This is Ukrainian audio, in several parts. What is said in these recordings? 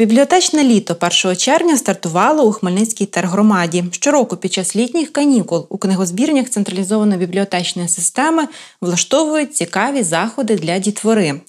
Бібліотечне літо 1 червня стартувало у Хмельницькій тергромаді. Щороку під час літніх канікул у книгозбірнях централізованої бібліотечної системи влаштовують цікаві заходи для дітвори.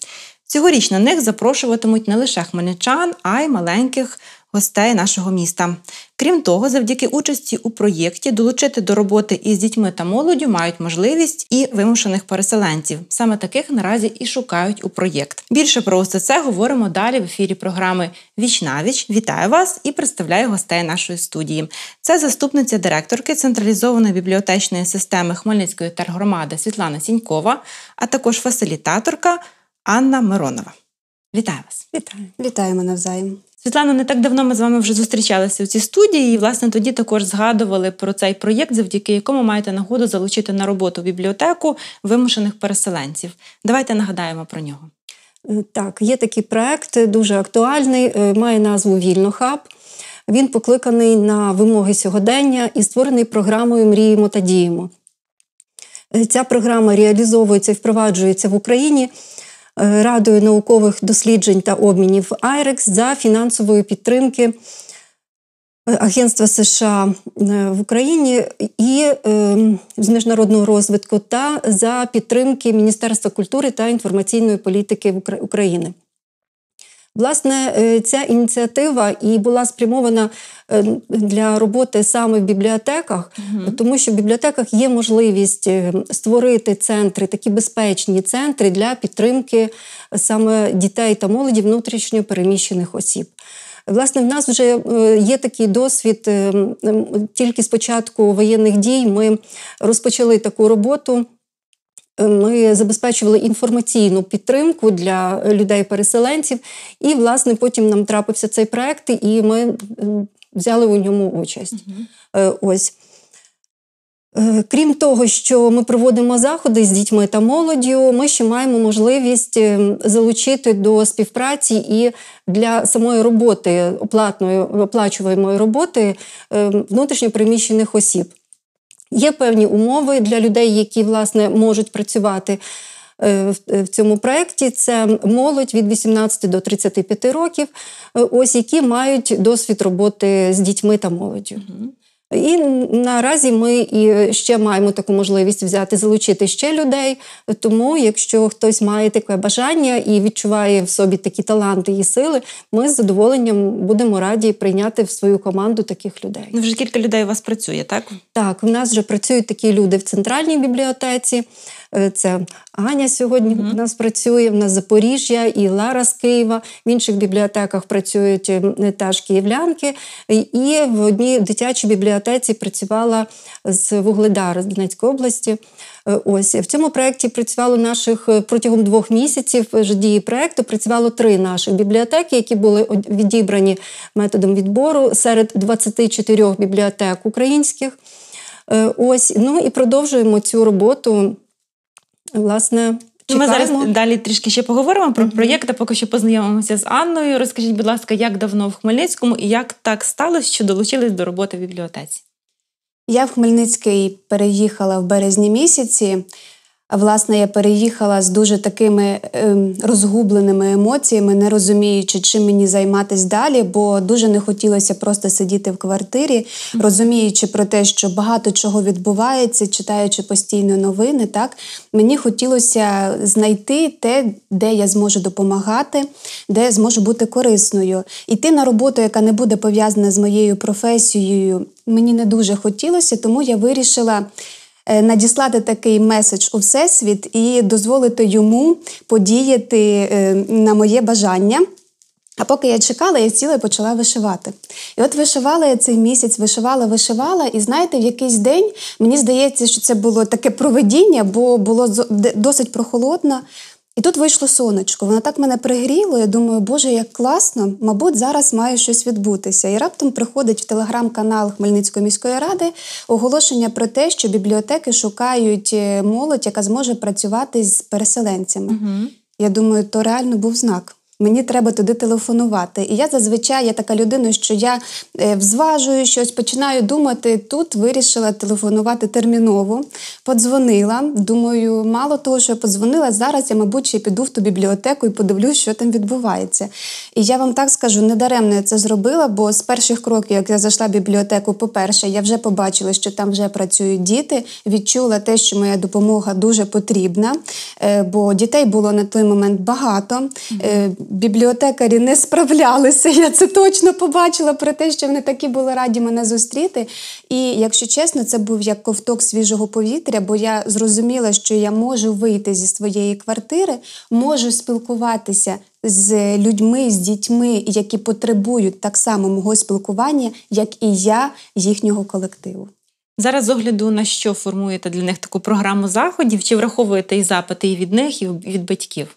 Цьогоріч на них запрошуватимуть не лише хмельничан, а й маленьких гостей нашого міста. Крім того, завдяки участі у проєкті долучити до роботи із дітьми та молоддю мають можливість і вимушених переселенців. Саме таких наразі і шукають у проєкт. Більше про усе це говоримо далі в ефірі програми Віч віч. Вітаю вас і представляю гостей нашої студії. Це заступниця директорки централізованої бібліотечної системи Хмельницької тергромади Світлана Сінькова, а також фасилітаторка Анна Миронова. Вітаю вас! Вітаю! Вітаємо навзаєм. Світлана, не так давно ми з вами вже зустрічалися в цій студії, і власне тоді також згадували про цей проєкт, завдяки якому маєте нагоду залучити на роботу бібліотеку вимушених переселенців. Давайте нагадаємо про нього. Е, так, є такий проект, дуже актуальний, е, має назву Вільнохаб. Він покликаний на вимоги сьогодення і створений програмою Мріємо та діємо. Е, ця програма реалізовується і впроваджується в Україні Е, Радою наукових досліджень та обмінів IREX за фінансової підтримки е, Агентства США е, в Україні і з міжнародного розвитку та за підтримки Міністерства культури та інформаційної політики України. Власне, е, ця ініціатива і була спрямована е, для роботи саме в бібліотеках, угу. тому що в бібліотеках є можливість е, створити центри, такі безпечні центри для підтримки саме дітей та молоді внутрішньо переміщених осіб. Власне, в нас вже є такий досвід. Тільки з початку воєнних дій ми розпочали таку роботу. Ми забезпечували інформаційну підтримку для людей-переселенців, і власне потім нам трапився цей проект, і ми взяли у ньому участь. Угу. Ось. Е, крім того, що ми проводимо заходи з дітьми та молоддю, ми ще маємо можливість е, залучити до співпраці і для самої роботи оплатної оплачуваної роботи внутрішньо переміщених осіб. Є певні умови для людей, які власне можуть працювати. Е, е, в цьому проєкті це молодь від 18 до 35 років, е, ось які мають досвід роботи з дітьми та молоддю. Угу. І наразі ми і ще маємо таку можливість взяти, залучити ще людей. Тому, якщо хтось має таке бажання і відчуває в собі такі таланти і сили, ми з задоволенням будемо раді прийняти в свою команду таких людей. Ну, вже кілька людей у вас працює, так? Так, у нас вже працюють такі люди в центральній бібліотеці. Е, це Аня сьогодні mm у нас працює, в нас Запоріжжя і Лара з Києва. В інших бібліотеках працюють ем, теж київлянки. І в одній дитячій бібліотеці працювала з Вугледара з Донецької області. Е, ось в цьому проєкті працювало наших е, протягом двох місяців дії проєкту працювало три наші бібліотеки, які були відібрані методом відбору серед 24 бібліотек українських. Ось ну і продовжуємо цю роботу власне. Чекаємо. Ну, ми зараз далі трішки ще поговоримо про mm-hmm. проєкт, а поки що познайомимося з Анною. Розкажіть, будь ласка, як давно в Хмельницькому і як так сталося, що долучились до роботи в бібліотеці? Я в Хмельницький переїхала в березні місяці власне я переїхала з дуже такими ем, розгубленими емоціями, не розуміючи, чим мені займатися далі, бо дуже не хотілося просто сидіти в квартирі, розуміючи про те, що багато чого відбувається, читаючи постійно новини. Так мені хотілося знайти те, де я зможу допомагати, де я зможу бути корисною. Іти на роботу, яка не буде пов'язана з моєю професією, мені не дуже хотілося, тому я вирішила. Е, надіслати такий меседж у всесвіт і дозволити йому подіяти е, на моє бажання. А поки я чекала, я сіла і почала вишивати. І от вишивала я цей місяць, вишивала, вишивала. І знаєте, в якийсь день мені здається, що це було таке проведіння, бо було досить прохолодно. І тут вийшло сонечко, воно так мене пригріло. Я думаю, Боже, як класно, мабуть, зараз має щось відбутися. І раптом приходить в телеграм-канал Хмельницької міської ради оголошення про те, що бібліотеки шукають е, молодь, яка зможе працювати з переселенцями. Угу. Я думаю, то реально був знак мені треба туди телефонувати. І я зазвичай я така людина, що я е, взважую щось, починаю думати. Тут вирішила телефонувати терміново, подзвонила. Думаю, мало того, що я подзвонила, зараз я, мабуть, ще піду в ту бібліотеку і подивлюсь, що там відбувається. І я вам так скажу, недаремно я це зробила, бо з перших кроків, як я зайшла в бібліотеку, по-перше, я вже побачила, що там вже працюють діти, відчула те, що моя допомога дуже потрібна, е, бо дітей було на той момент багато. Е, бібліотекарі не справлялися. Я це точно побачила про те, що вони такі були раді мене зустріти. І якщо чесно, це був як ковток свіжого повітря, бо я зрозуміла, що я можу вийти зі своєї квартири, можу спілкуватися. З людьми, з дітьми, які потребують так само мого спілкування, як і я їхнього колективу. Зараз з огляду на що формуєте для них таку програму заходів? Чи враховуєте і запити і від них, і від батьків?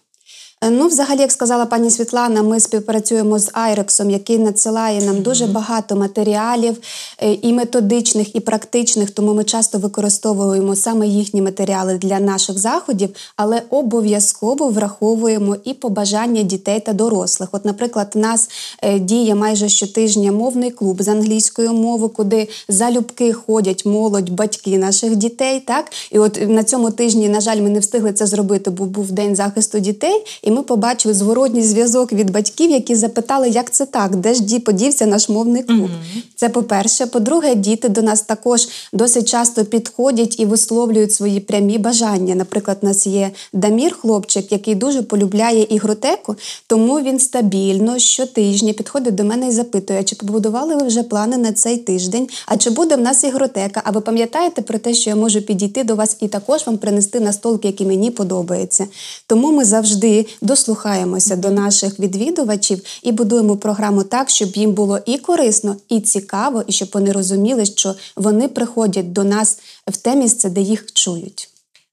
Е, ну, взагалі, як сказала пані Світлана, ми співпрацюємо з Айрексом, який надсилає нам дуже багато матеріалів е, і методичних, і практичних, тому ми часто використовуємо саме їхні матеріали для наших заходів, але обов'язково враховуємо і побажання дітей та дорослих. От, наприклад, у нас е, діє майже щотижня мовний клуб з англійської мови, куди залюбки ходять молодь, батьки наших дітей. Так і от на цьому тижні, на жаль, ми не встигли це зробити, бо був день захисту дітей. і ми побачили зворотній зв'язок від батьків, які запитали, як це так, де ж ді подівся наш мовний клуб. Mm-hmm. Це по-перше. По-друге, діти до нас також досить часто підходять і висловлюють свої прямі бажання. Наприклад, у нас є Дамір, хлопчик, який дуже полюбляє ігротеку, тому він стабільно щотижня підходить до мене і запитує, чи побудували ви вже плани на цей тиждень, а чи буде в нас ігротека? А ви пам'ятаєте про те, що я можу підійти до вас і також вам принести на столки, які мені подобаються? Тому ми завжди дослухаємося до наших відвідувачів і будуємо програму так, щоб їм було і корисно, і цікаво, і щоб вони розуміли, що вони приходять до нас в те місце, де їх чують.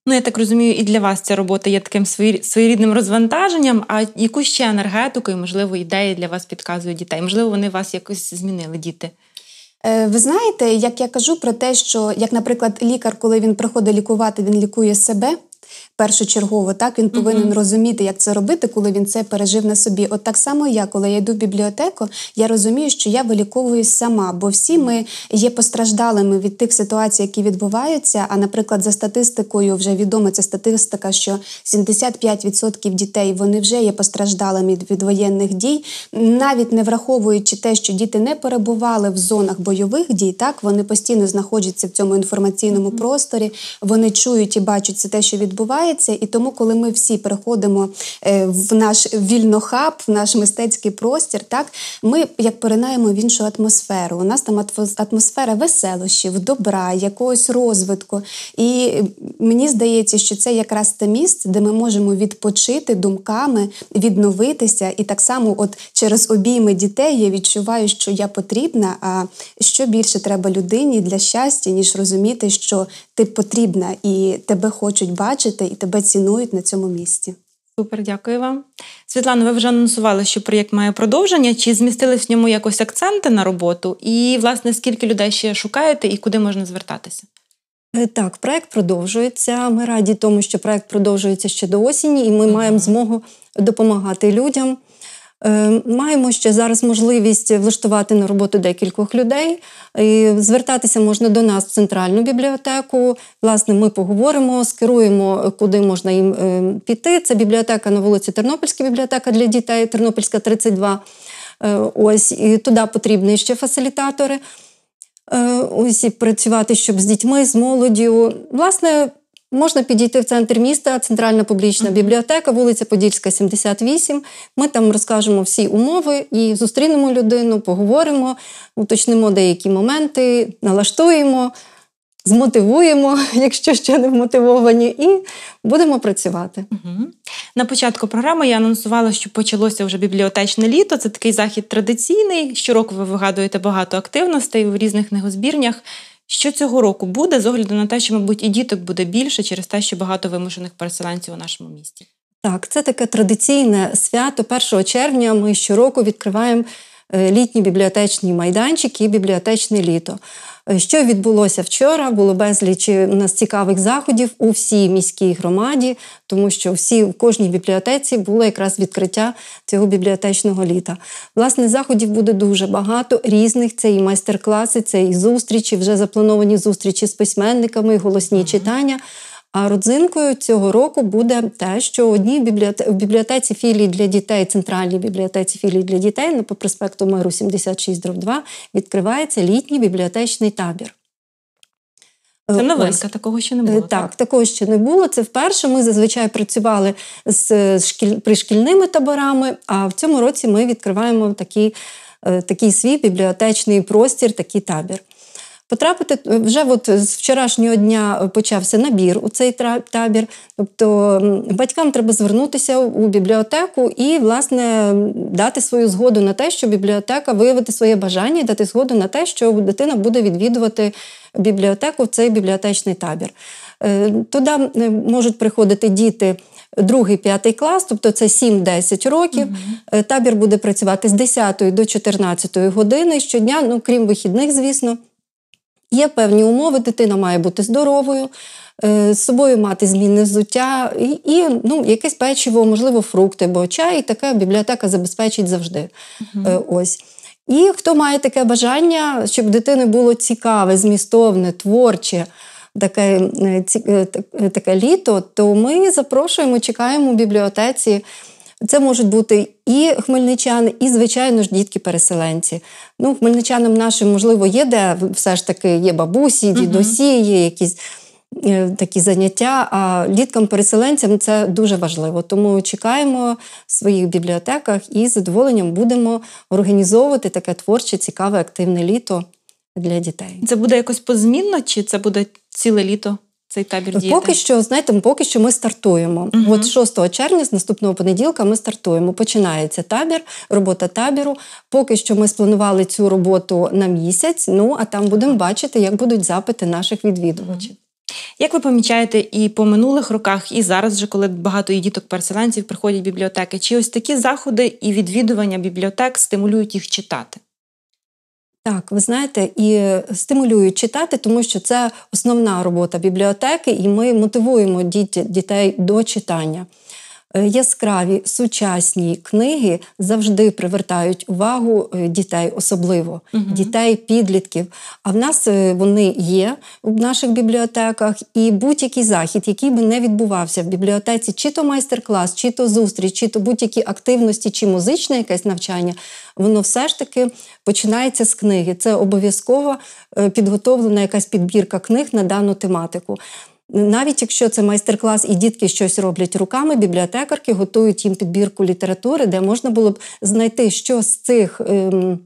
Ну, я так розумію, і для вас ця робота є таким своєрідним розвантаженням. А яку ще енергетику і, можливо, ідеї для вас підказують дітей? Можливо, вони вас якось змінили, діти. Е, ви знаєте, як я кажу про те, що як, наприклад, лікар, коли він приходить лікувати, він лікує себе першочергово. Так він повинен mm-hmm. розуміти, як це робити, коли він це пережив на собі. От так само я, коли я йду в бібліотеку, я розумію, що я виліковуюсь сама, бо всі ми є постраждалими від тих ситуацій, які відбуваються. А наприклад, за статистикою, вже відома ця статистика, що 75% дітей вони вже є постраждалими від воєнних дій, навіть не враховуючи те, що діти не перебували в зонах бойових дій, так вони постійно знаходяться в цьому інформаційному mm-hmm. просторі, вони чують і бачать це те, що відбувається відбувається, і тому, коли ми всі переходимо е, в наш вільнохаб, в наш мистецький простір, так ми як поринаємо в іншу атмосферу. У нас там атмосфера веселощів, добра, якогось розвитку. І мені здається, що це якраз те місце, де ми можемо відпочити думками, відновитися. І так само, от через обійми дітей, я відчуваю, що я потрібна. А що більше треба людині для щастя, ніж розуміти, що ти потрібна і тебе хочуть бачити бачити і тебе цінують на цьому місці. Супер, дякую вам. Світлана, ви вже анонсували, що проєкт має продовження. Чи змістились в ньому якось акценти на роботу? І, власне, скільки людей ще шукаєте і куди можна звертатися? Е, так, проект продовжується. Ми раді тому, що проект продовжується ще до осені, і ми маємо змогу допомагати людям. Е, маємо ще зараз можливість влаштувати на роботу декількох людей. Звертатися можна до нас в центральну бібліотеку. Власне, ми поговоримо, скеруємо, куди можна їм е, піти. Це бібліотека на вулиці Тернопільська бібліотека для дітей, Тернопільська, 32. Е, ось і туди потрібні ще фасилітатори. Ось і працювати щоб з дітьми, з молоддю. Власне, Можна підійти в центр міста, центральна публічна бібліотека, вулиця Подільська, 78. Ми там розкажемо всі умови і зустрінемо людину, поговоримо, уточнимо деякі моменти, налаштуємо, змотивуємо, якщо ще не вмотивовані, і будемо працювати. Угу. На початку програми я анонсувала, що почалося вже бібліотечне літо. Це такий захід традиційний. Щороку ви вигадуєте багато активностей в різних негозбірнях. Що цього року буде з огляду на те, що, мабуть, і діток буде більше через те, що багато вимушених переселенців у нашому місті? Так, це таке традиційне свято 1 червня. Ми щороку відкриваємо е, літні бібліотечні майданчики і бібліотечне літо. Е, що відбулося вчора? Було безліч е, у нас цікавих заходів у всій міській громаді, тому що всі в кожній бібліотеці було якраз відкриття цього бібліотечного літа. Власне, заходів буде дуже багато різних. Це і майстер-класи, це і зустрічі, вже заплановані зустрічі з письменниками, голосні читання. А родзинкою цього року буде те, що одній бібліотеці, в бібліотеці філії для дітей, центральній бібліотеці філії для дітей по проспекту Миру 76 2 відкривається літній бібліотечний табір. Це е, новинка, такого ще не було. Е, так, так, такого ще не було. Це вперше. Ми зазвичай працювали з шкіль... пришкільними таборами, а в цьому році ми відкриваємо такий, е, такий свій бібліотечний простір, такий табір. Потрапити е, вже от з вчорашнього дня е, почався набір у цей табір. Тобто батькам треба звернутися у бібліотеку і, власне, дати свою згоду на те, що бібліотека виявити своє бажання і дати згоду на те, що дитина буде відвідувати бібліотеку в цей бібліотечний табір. Е, туди можуть приходити діти. Другий п'ятий клас, тобто це 7-10 років. mm Табір буде працювати з 10 до 14 години щодня, ну крім вихідних, звісно. Є певні умови, дитина має бути здоровою, е, з собою мати змінне взуття і і ну, якесь печиво, можливо, фрукти, бо чай і така бібліотека забезпечить завжди. uh Ось. І хто має таке бажання, щоб дитини було цікаве, змістовне, творче. Таке е, таке літо, то ми запрошуємо, чекаємо у бібліотеці це можуть бути і хмельничани, і, звичайно ж, дітки-переселенці. Ну, хмельничанам нашим, можливо, є, де все ж таки є бабусі, дідусі, є якісь е, такі заняття. А діткам-переселенцям це дуже важливо. Тому чекаємо в своїх бібліотеках і з задоволенням будемо організовувати таке творче, цікаве, активне літо для дітей. Це буде якось позмінно, чи це буде ціле літо? цей табір діяти? Поки що, знаєте, поки що ми стартуємо. Угу. От 6 червня, з наступного понеділка, ми стартуємо. Починається табір, робота табіру. Поки що ми спланували цю роботу на місяць. Ну а там будемо бачити, як будуть запити наших відвідувачів. Угу. Як ви помічаєте, і по минулих роках, і зараз, вже коли багато діток-переселенців приходять в бібліотеки, чи ось такі заходи і відвідування бібліотек стимулюють їх читати? Так, ви знаєте, і стимулюють читати, тому що це основна робота бібліотеки, і ми мотивуємо дітей до читання. Е, яскраві сучасні книги завжди привертають увагу е, дітей, особливо угу. дітей, підлітків. А в нас е, вони є в наших бібліотеках, і будь-який захід, який би не відбувався в бібліотеці, чи то майстер-клас, чи то зустріч, чи то будь-які активності, чи музичне якесь навчання, воно все ж таки починається з книги. Це обов'язково підготовлена якась підбірка книг на дану тематику. Навіть якщо це майстер-клас і дітки щось роблять руками, бібліотекарки готують їм підбірку літератури, де можна було б знайти що з цих. Ем...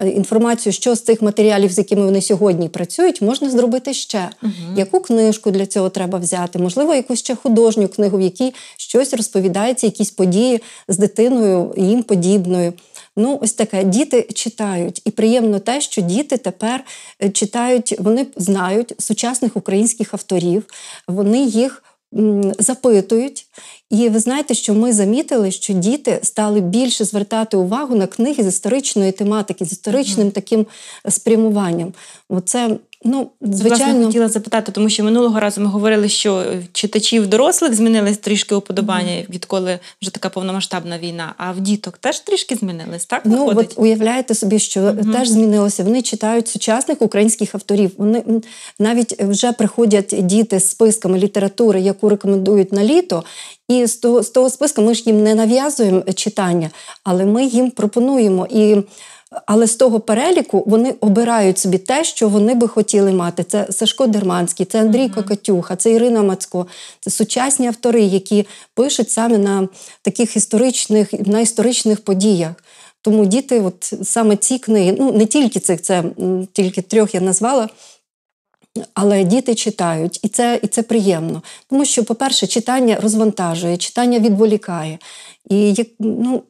Інформацію, що з цих матеріалів, з якими вони сьогодні працюють, можна зробити ще. Угу. Яку книжку для цього треба взяти? Можливо, якусь ще художню книгу, в якій щось розповідається, якісь події з дитиною їм подібною. Ну, ось таке діти читають, і приємно те, що діти тепер е, читають, вони знають сучасних українських авторів, вони їх. Запитують, і ви знаєте, що ми замітили, що діти стали більше звертати увагу на книги з історичної тематики, з історичним таким е, спрямуванням. Оце Ну, звичайно, Власне, хотіла запитати, тому що минулого разу ми говорили, що читачів дорослих змінились трішки уподобання, mm-hmm. відколи вже така повномасштабна війна. А в діток теж трішки змінились, так виходить? Ну, от уявляєте собі, що mm-hmm. теж змінилося. Вони читають сучасних українських авторів. Вони навіть вже приходять діти з списками літератури, яку рекомендують на літо. І з того з того списку ми ж їм не нав'язуємо читання, але ми їм пропонуємо і. Але з того переліку вони обирають собі те, що вони би хотіли мати. Це Сашко Дерманський, це Андрій Кокатюха, це Ірина Мацько, це сучасні автори, які пишуть саме на таких історичних на історичних подіях. Тому діти, от саме ці книги, ну не тільки цих, це тільки трьох я назвала. Але діти читають, і це і це приємно. Тому що, по-перше, читання розвантажує, читання відволікає. І ну,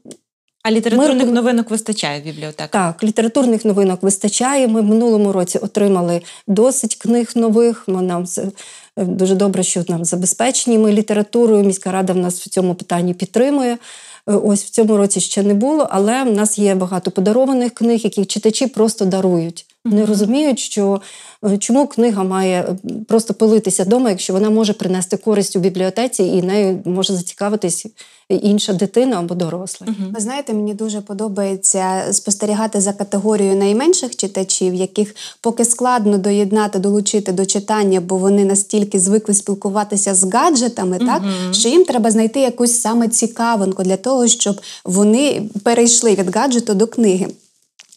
а літературних ми... новинок вистачає в бібліотеках? Так, літературних новинок вистачає. Ми в минулому році отримали досить книг нових. Ми нам е, дуже добре, що нам забезпечені. Ми літературою. Міська рада в нас в цьому питанні підтримує. Е, ось в цьому році ще не було, але в нас є багато подарованих книг, які читачі просто дарують. Не розуміють, що е, чому книга має е, просто пилитися вдома, якщо вона може принести користь у бібліотеці, і нею може зацікавитись інша дитина або доросла. Угу. Ви знаєте, мені дуже подобається спостерігати за категорією найменших читачів, яких поки складно доєднати, долучити до читання, бо вони настільки звикли спілкуватися з гаджетами, угу. так що їм треба знайти якусь саме цікавинку для того, щоб вони перейшли від гаджету до книги.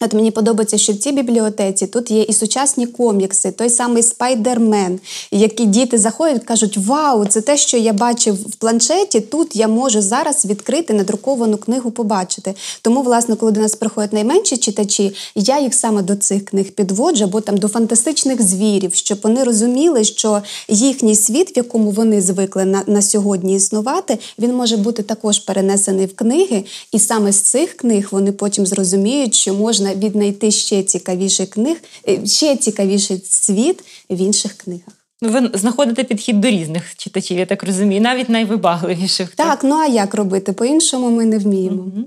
От мені подобається, що в цій бібліотеці тут є і сучасні комікси, той самий спайдермен, які діти заходять, кажуть: Вау, це те, що я бачив в планшеті. Тут я можу зараз відкрити надруковану книгу, побачити. Тому, власне, коли до нас приходять найменші читачі, я їх саме до цих книг підводжу, або там до фантастичних звірів, щоб вони розуміли, що їхній світ, в якому вони звикли на, на сьогодні існувати, він може бути також перенесений в книги, і саме з цих книг вони потім зрозуміють, що можна можна віднайти ще цікавіше книг, е, ще цікавіший світ в інших книгах. Ну, ви знаходите підхід до різних читачів, я так розумію, навіть найвибагливіших. Так, ну а як робити? По-іншому ми не вміємо. Угу.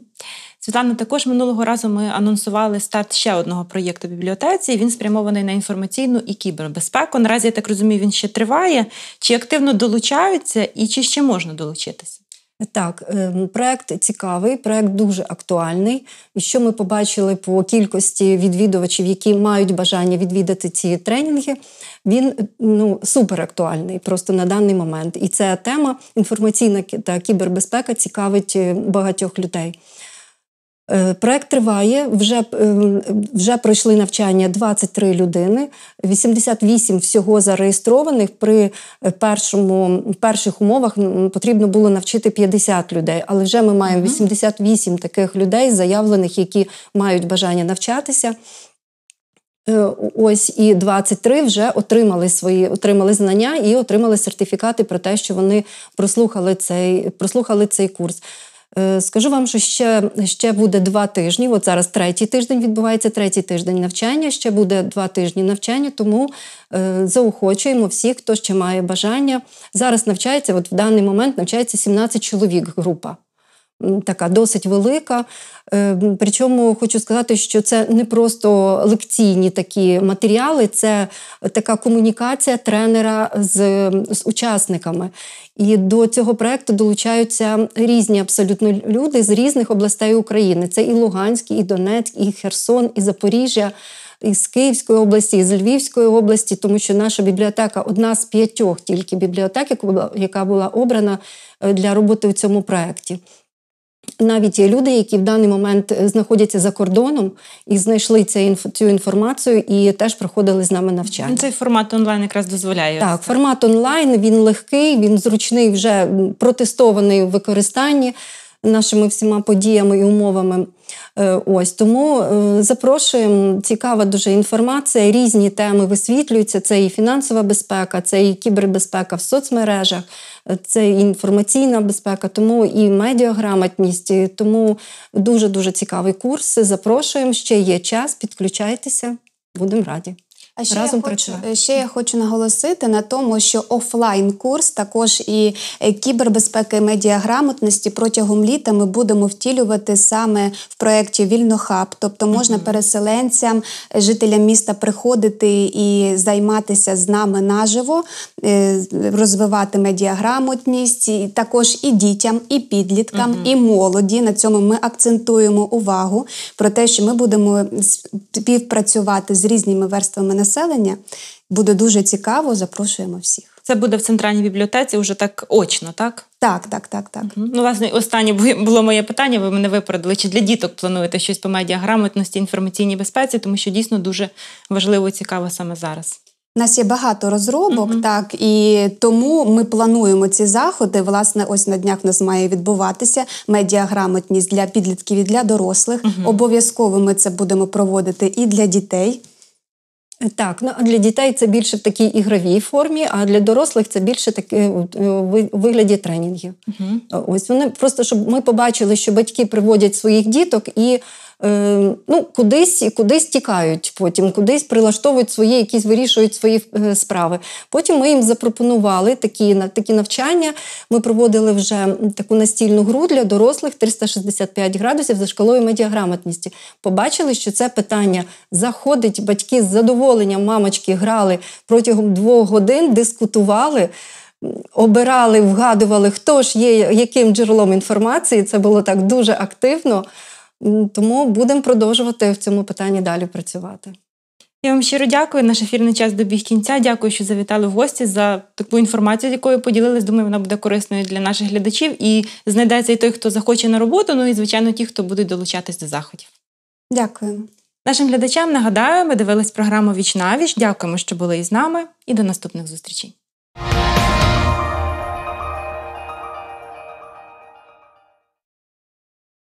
Світлана, також минулого разу ми анонсували старт ще одного проєкту бібліотеці. Він спрямований на інформаційну і кібербезпеку. Наразі я так розумію, він ще триває. Чи активно долучаються і чи ще можна долучитися? Так, ем, проект цікавий, проект дуже актуальний. І що ми побачили по кількості відвідувачів, які мають бажання відвідати ці тренінги, він е, ну суперактуальний просто на даний момент. І ця тема інформаційна та кібербезпека цікавить е, багатьох людей. Е, проект триває. Вже е, вже пройшли навчання 23 людини, 88 всього зареєстрованих. При е, першому перших умовах потрібно було навчити 50 людей, але вже ми маємо 88 таких людей, заявлених, які мають бажання навчатися. Ось і 23 вже отримали свої отримали знання і отримали сертифікати про те, що вони прослухали цей прослухали цей курс. Е, скажу вам, що ще ще буде два тижні. От зараз третій тиждень відбувається третій тиждень навчання. Ще буде два тижні навчання, тому е, заохочуємо всіх, хто ще має бажання. Зараз навчається, от в даний момент навчається 17 чоловік група така досить велика. Е, причому хочу сказати, що це не просто лекційні такі матеріали, це така комунікація тренера з, з учасниками. І до цього проекту долучаються різні абсолютно люди з різних областей України. Це і Луганськ, і Донецьк, і Херсон, і Запоріжжя. Із Київської області, із Львівської області, тому що наша бібліотека одна з п'ятьох тільки бібліотек, яка була обрана е, для роботи у цьому проєкті. Навіть є люди, які в даний момент е, знаходяться за кордоном і знайшли цю інформацію, і теж проходили з нами навчання. Ну, цей формат онлайн якраз дозволяє так. Ось. Формат онлайн він легкий, він зручний, вже протестований в використанні нашими всіма подіями і умовами. Е, ось тому е, запрошуємо цікава дуже інформація. Різні теми висвітлюються. Це і фінансова безпека, це і кібербезпека в соцмережах, е, це і інформаційна безпека, тому і медіаграмотність. Тому дуже дуже цікавий курс. Запрошуємо ще є час. Підключайтеся, будемо раді. А ще разом я хочу, працювати. Е, ще я хочу наголосити на тому, що офлайн курс також і е, кібербезпеки і медіаграмотності протягом літа ми будемо втілювати саме в проєкті Вільнохаб, тобто можна mm-hmm. переселенцям, е, жителям міста приходити і займатися з нами наживо, розвивати медіаграмотність, і також і дітям, і підліткам, mm-hmm. і молоді. На цьому ми акцентуємо увагу про те, що ми будемо співпрацювати з різними верствами населення. Буде дуже цікаво. Запрошуємо всіх. Це буде в центральній бібліотеці уже так очно, так? Так, так, так, так. Ну, власне, останнє було моє питання. Ви мене випередили. Чи для діток плануєте щось по медіаграмотності, інформаційній безпеці, тому що дійсно дуже важливо і цікаво саме зараз. У Нас є багато розробок, uh-huh. так і тому ми плануємо ці заходи. Власне, ось на днях у нас має відбуватися медіаграмотність для підлітків і для дорослих. Uh-huh. Обов'язково ми це будемо проводити і для дітей. Так, ну для дітей це більше в такій ігровій формі, а для дорослих це більше таке у е, вигляді тренінгів. Угу. Ось вони просто щоб ми побачили, що батьки приводять своїх діток і Е, ну, кудись кудись тікають потім, кудись прилаштовують свої, якісь вирішують свої е, справи. Потім ми їм запропонували такі такі навчання. Ми проводили вже таку настільну гру для дорослих 365 градусів за шкалою медіаграмотності. Побачили, що це питання заходить. Батьки з задоволенням мамочки грали протягом двох годин, дискутували. Обирали, вгадували, хто ж є яким джерелом інформації. Це було так дуже активно. Тому будемо продовжувати в цьому питанні далі працювати. Я вам щиро дякую. Наш ефірний час добіг кінця. Дякую, що завітали в гості за таку інформацію, з якою поділились. Думаю, вона буде корисною для наших глядачів. І знайдеться і той, хто захоче на роботу. Ну і звичайно, ті, хто будуть долучатись до заходів. Дякую. Нашим глядачам нагадаю, ми дивились програму Віч на віч. Дякуємо, що були із нами, і до наступних зустрічей.